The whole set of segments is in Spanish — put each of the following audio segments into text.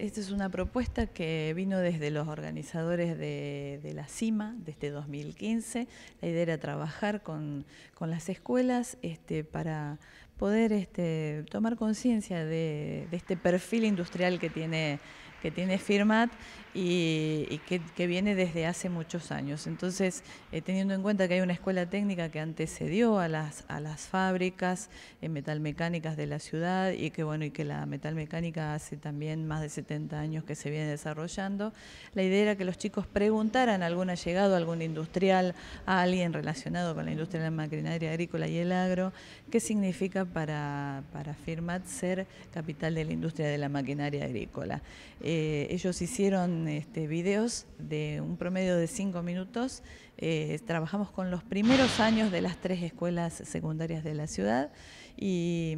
esta es una propuesta que vino desde los organizadores de, la CIMA, desde 2015. Este la idea era trabajar con, con las escuelas este, para, poder este, tomar conciencia de, este perfil industrial que tiene, que tiene Firmat y, que, viene desde hace muchos años. Entonces, eh, teniendo en cuenta que hay una escuela técnica que antecedió a las, a las fábricas en eh, metalmecánicas de la ciudad y que, bueno, y que la metalmecánica hace también más de 70 años que se viene desarrollando, la idea era que los chicos preguntaran a algún allegado, algún industrial, a alguien relacionado con la industria de la maquinaria agrícola y el agro, qué significa para, para Firmat ser capital de la industria de la maquinaria agrícola. Eh, ellos hicieron este, videos de un promedio de cinco minutos. Eh, trabajamos con los primeros años de las tres escuelas secundarias de la ciudad y,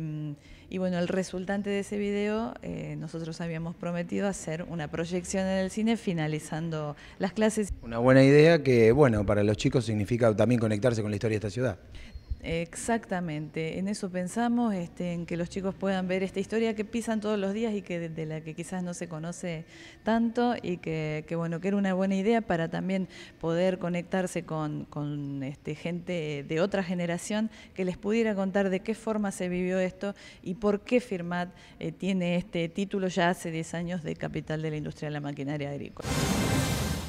bueno, el resultante de ese video eh, nosotros habíamos prometido hacer una proyección en el cine finalizando las clases. Una buena idea que, bueno, para los chicos significa también conectarse con la historia de esta ciudad. Exactamente, en eso pensamos, este, en que los chicos puedan ver esta historia que pisan todos los días y que de, la que quizás no se conoce tanto y que, bueno que era una buena idea para también poder conectarse con, este, gente de otra generación que les pudiera contar de qué forma se vivió esto y por qué Firmat eh, tiene este título ya hace 10 años de Capital de la Industria de la Maquinaria Agrícola.